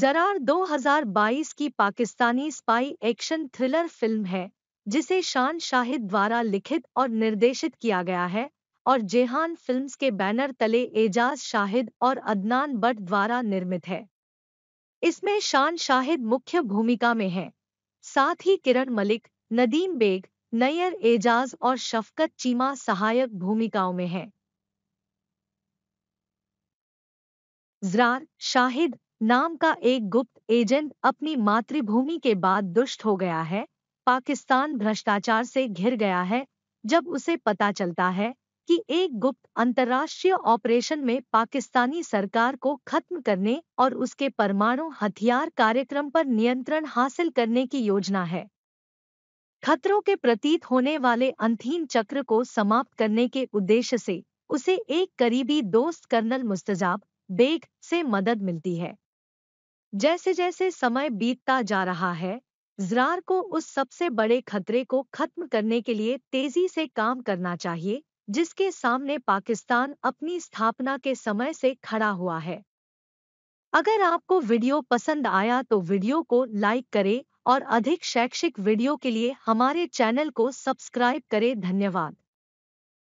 जरार 2022 की Pakistani spy action thriller film है जिसे शान शाहिद द्वारा लिखित और निर्देशित किया गया है और जेहान फिल्म्स के बैनर तले एजाज शाहिद और अदनान बट द्वारा निर्मित है इसमें शान शाहिद मुख्य भूमिका में हैं साथ ही किरण मलिक नदीम बेग नैयर एजाज और शफकत चीमा सहायक भूमिकाओं में हैं जरार शाहिद नाम का एक गुप्त एजेंट अपनी मातृभूमि के बाद दुष्ट हो गया है पाकिस्तान भ्रष्टाचार से घिर गया है जब उसे पता चलता है कि एक गुप्त अंतर्राष्ट्रीय ऑपरेशन में पाकिस्तानी सरकार को खत्म करने और उसके परमाणु हथियार कार्यक्रम पर नियंत्रण हासिल करने की योजना है खतरों के प्रतीत होने वाले अंथीन चक्र को समाप्त करने के उद्देश्य से उसे एक करीबी दोस्त कर्नल मुस्तजाब बेग से मदद मिलती है जैसे जैसे समय बीतता जा रहा है जरार को उस सबसे बड़े खतरे को खत्म करने के लिए तेजी से काम करना चाहिए जिसके सामने पाकिस्तान अपनी स्थापना के समय से खड़ा हुआ है अगर आपको वीडियो पसंद आया तो वीडियो को लाइक करें और अधिक शैक्षिक वीडियो के लिए हमारे चैनल को सब्सक्राइब करें धन्यवाद